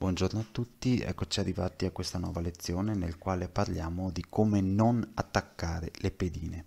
Buongiorno a tutti, eccoci arrivati a questa nuova lezione nel quale parliamo di come non attaccare le pedine.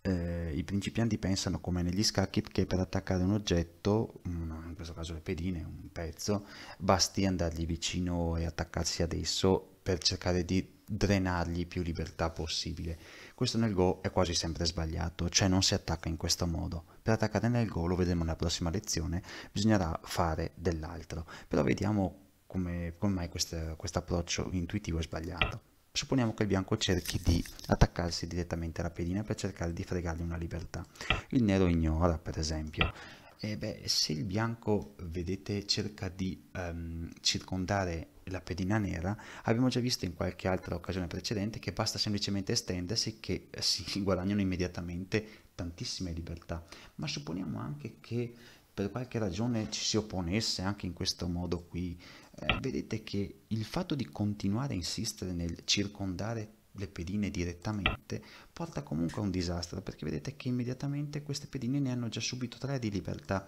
Eh, I principianti pensano come negli scacchi che per attaccare un oggetto, in questo caso le pedine, un pezzo, basti andargli vicino e attaccarsi ad esso per cercare di drenargli più libertà possibile. Questo nel Go è quasi sempre sbagliato, cioè non si attacca in questo modo. Per attaccare nel Go, lo vedremo nella prossima lezione, bisognerà fare dell'altro. Però vediamo come, come mai questo approccio intuitivo è sbagliato. Supponiamo che il bianco cerchi di attaccarsi direttamente alla pedina per cercare di fregargli una libertà. Il nero ignora, per esempio. E eh beh, se il bianco, vedete, cerca di um, circondare la pedina nera, abbiamo già visto in qualche altra occasione precedente che basta semplicemente estendersi che si guadagnano immediatamente tantissime libertà. Ma supponiamo anche che per qualche ragione ci si opponesse anche in questo modo qui, eh, vedete che il fatto di continuare a insistere nel circondare le pedine direttamente porta comunque a un disastro perché vedete che immediatamente queste pedine ne hanno già subito tre di libertà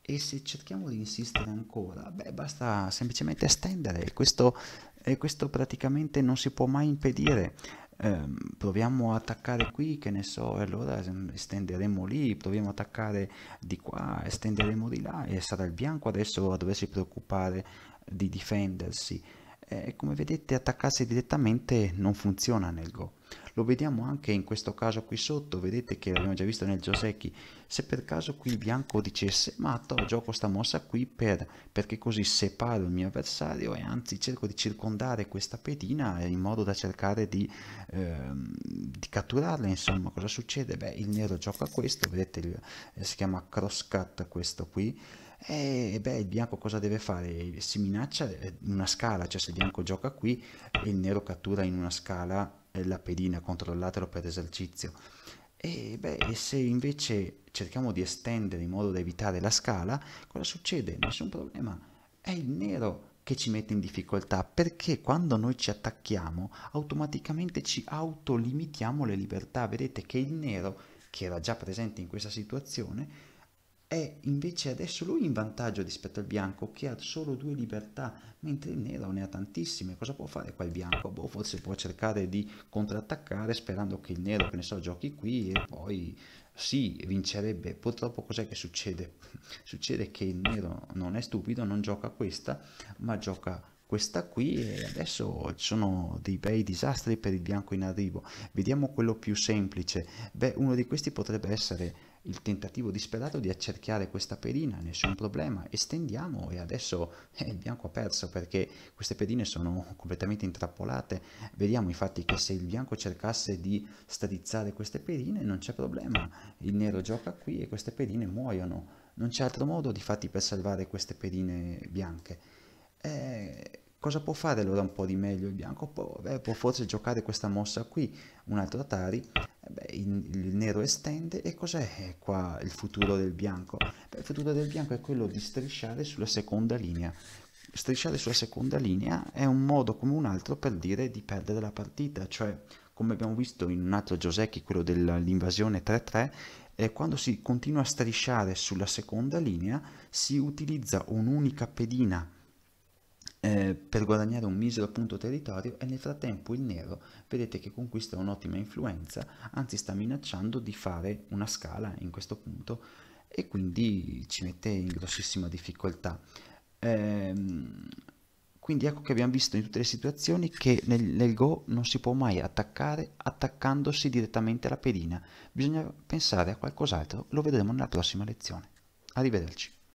e se cerchiamo di insistere ancora, beh, basta semplicemente stendere, questo, e questo praticamente non si può mai impedire Ehm, proviamo a attaccare qui, che ne so, e allora estenderemo lì, proviamo a attaccare di qua, estenderemo di là e sarà il bianco adesso a doversi preoccupare di difendersi eh, come vedete attaccarsi direttamente non funziona nel Go. Lo vediamo anche in questo caso qui sotto, vedete che l'abbiamo già visto nel Giosecchi. Se per caso qui il bianco dicesse matto, gioco sta mossa qui per, perché così separo il mio avversario e anzi cerco di circondare questa pedina in modo da cercare di, eh, di catturarla. Insomma, cosa succede? Beh, il nero gioca questo, vedete, il, eh, si chiama cross cut questo qui eh, e beh, il bianco cosa deve fare? Si minaccia eh, una scala, cioè se il bianco gioca qui e il nero cattura in una scala eh, la pedina, controllatelo per esercizio. E beh, e se invece cerchiamo di estendere in modo da evitare la scala, cosa succede? Nessun problema, è il nero che ci mette in difficoltà perché quando noi ci attacchiamo automaticamente ci autolimitiamo le libertà. Vedete che il nero, che era già presente in questa situazione, è invece adesso lui in vantaggio rispetto al bianco che ha solo due libertà, mentre il nero ne ha tantissime. Cosa può fare qua il bianco? Boh, forse può cercare di contrattaccare sperando che il nero, che ne so, giochi qui e poi sì, vincerebbe. Purtroppo cos'è che succede? succede che il nero non è stupido, non gioca questa, ma gioca questa qui e adesso ci sono dei bei disastri per il bianco in arrivo. Vediamo quello più semplice. Beh, uno di questi potrebbe essere il tentativo disperato di accerchiare questa pedina, nessun problema, estendiamo e adesso eh, il bianco ha perso perché queste pedine sono completamente intrappolate, vediamo infatti che se il bianco cercasse di statizzare queste pedine non c'è problema, il nero gioca qui e queste pedine muoiono, non c'è altro modo di fatti per salvare queste pedine bianche. Eh, cosa può fare allora un po' di meglio il bianco? Può, beh, può forse giocare questa mossa qui, un altro Atari, beh, il nero estende e cos'è qua il futuro del bianco? Beh, il futuro del bianco è quello di strisciare sulla seconda linea. Strisciare sulla seconda linea è un modo come un altro per dire di perdere la partita, cioè come abbiamo visto in un altro Giosecchi, quello dell'invasione 3-3, eh, quando si continua a strisciare sulla seconda linea si utilizza un'unica pedina eh, per guadagnare un misero punto territorio e nel frattempo il nero vedete che conquista un'ottima influenza, anzi sta minacciando di fare una scala in questo punto e quindi ci mette in grossissima difficoltà. Ehm, quindi ecco che abbiamo visto in tutte le situazioni che nel, nel, Go non si può mai attaccare attaccandosi direttamente alla pedina, bisogna pensare a qualcos'altro, lo vedremo nella prossima lezione. Arrivederci.